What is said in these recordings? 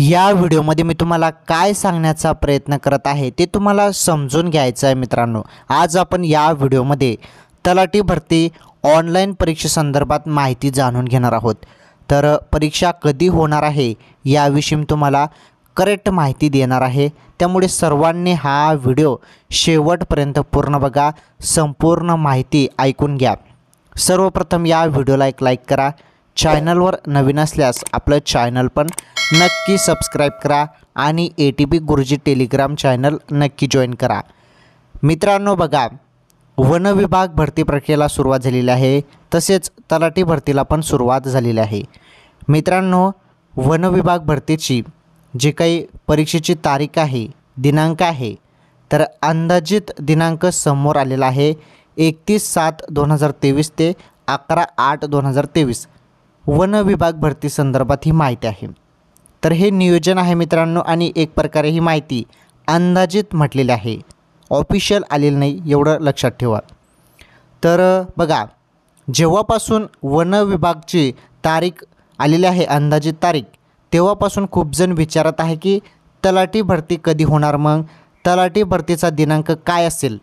या व्हिडिओमध्ये मी तुम्हाला काय सांगण्याचा प्रयत्न करत आहे ते तुम्हाला समजून घ्यायचं आहे मित्रांनो आज आपण या व्हिडिओमध्ये तलाठी भरती ऑनलाईन परीक्षेसंदर्भात माहिती जाणून घेणार आहोत तर परीक्षा कधी होणार आहे याविषयी मी तुम्हाला करेक्ट माहिती देणार आहे त्यामुळे सर्वांनी हा व्हिडिओ शेवटपर्यंत पूर्ण बघा संपूर्ण माहिती ऐकून घ्या सर्वप्रथम या व्हिडिओला एक लाईक करा चॅनलवर नवीन असल्यास आपलं चॅनल पण नक्की सबस्क्राईब करा आणि A T P Guruji telegram channel नक्की जॉईन करा मित्रांनो बघा वन विभाग भरती प्रक्रियेला सुरुवात झालेली आहे तसेच तलाठी भरतीला पण सुरुवात झालेली आहे मित्रांनो वन विभाग भरतीची जी काही परीक्षेची तारीख आहे दिनांक आहे तर अंदाजित दिनांक समोर आलेला आहे एकतीस सात दोन हजार तेवीस ते अकरा आठ दोन हजार तेवीस वन विभाग भरती संदर्भात ही माहिती आहे तर हे नियोजन आहे मित्रांनो आणि एक प्रकारे ही माहिती अंदाजित म्हटलेली आहे ऑफिशियल आलेलं नाही एवढं लक्षात ठेवा तर बघा जेव्हापासून वन विभागची तारीख आलेली आहे अंदाजित तारीख तेव्हापासून खूप जण विचारत आहे की तलाठी भरती कधी होणार मग तलाठी भरतीचा दिनांक काय असेल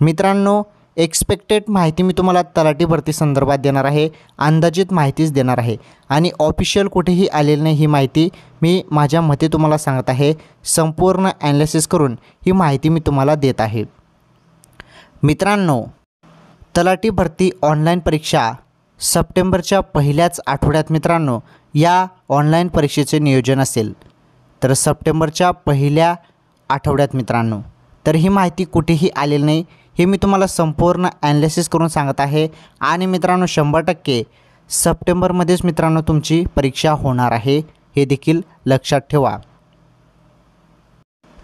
मित्रांनो एक्सपेक्टेड माहिती मी तुम्हाला तलाठी भरती संदर्भात देणार आहे अंदाजित माहितीच देणार आहे आणि ऑफिशियल कुठेही आलेली नाही ही माहिती मी माझ्या मते तुम्हाला सांगत आहे संपूर्ण ॲनालिसिस करून ही माहिती मी तुम्हाला देत आहे मित्रांनो तलाठी भरती ऑनलाईन परीक्षा सप्टेंबरच्या पहिल्याच आठवड्यात मित्रांनो या ऑनलाईन परीक्षेचे नियोजन असेल तर सप्टेंबरच्या पहिल्या आठवड्यात मित्रांनो तर ही माहिती कुठेही आलेली नाही हे मी तुम्हाला संपूर्ण ॲनालिसिस करून सांगत आहे आणि मित्रांनो शंभर टक्के सप्टेंबरमध्येच मित्रांनो तुमची परीक्षा होणार आहे हे देखील लक्षात ठेवा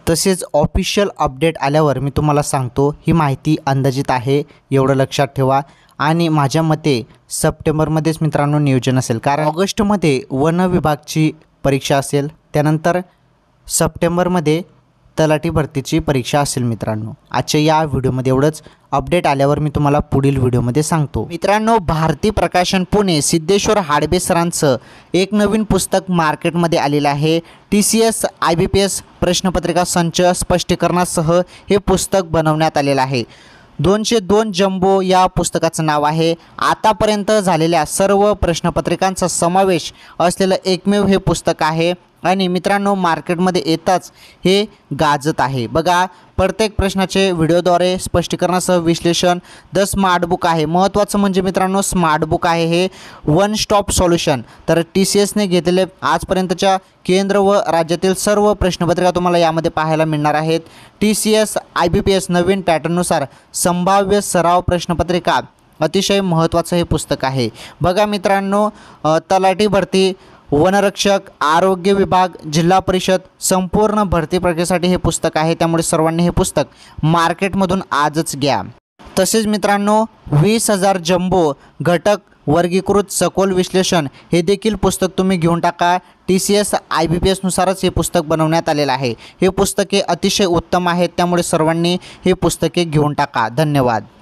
तसेच ऑफिशियल अपडेट आल्यावर मी तुम्हाला सांगतो ही माहिती अंदाजित आहे एवढं लक्षात ठेवा आणि माझ्या मते सप्टेंबरमध्येच मित्रांनो नियोजन असेल कारण ऑगस्टमध्ये वन विभागची परीक्षा असेल त्यानंतर सप्टेंबरमध्ये तलाठी भरतीची परीक्षा असेल मित्रांनो आजच्या या व्हिडिओमध्ये एवढंच अपडेट आल्यावर मी तुम्हाला पुढील व्हिडिओमध्ये सांगतो मित्रांनो भारती प्रकाशन पुणे सिद्धेश्वर हाडबे सरांचं एक नवीन पुस्तक मार्केटमध्ये आलेलं आहे T C S I B P S प्रश्नपत्रिका संच स्पष्टीकरणासह हे पुस्तक बनवण्यात आलेलं आहे दोनशे दोन जम्बो या पुस्तकाचं नाव आहे आतापर्यंत झालेल्या सर्व प्रश्नपत्रिकांचा समावेश असलेलं एकमेव हे पुस्तक आहे आणि मित्रांनो मार्केटमध्ये येताच हे गाजत आहे बघा प्रत्येक प्रश्नाचे व्हिडिओद्वारे स्पष्टीकरणासह विश्लेषण द स्मार्ट बुक आहे महत्त्वाचं म्हणजे मित्रांनो स्मार्ट बुक आहे हे वन स्टॉप सॉल्युशन तर टी सी एसने घेतलेले आजपर्यंतच्या केंद्र व राज्यातील सर्व प्रश्नपत्रिका तुम्हाला यामध्ये पाहायला मिळणार आहेत T C S I B P S नवीन पॅटर्ननुसार संभाव्य सराव प्रश्नपत्रिका अतिशय महत्त्वाचं हे पुस्तक आहे बघा मित्रांनो तलाठी भरती वनरक्षक आरोग्य विभाग जिल्हा परिषद संपूर्ण भरती प्रक्रियेसाठी हे पुस्तक आहे त्यामुळे सर्वांनी हे पुस्तक मार्केटमधून आजच घ्या तसेच मित्रांनो वीस हजार जम्बो घटक वर्गीकृत सखोल विश्लेषण हे देखील पुस्तक तुम्ही घेऊन टाका T C S I B P एसनुसारच हे पुस्तक बनवण्यात आलेलं आहे हे पुस्तके अतिशय उत्तम आहेत त्यामुळे सर्वांनी हे पुस्तके घेऊन टाका धन्यवाद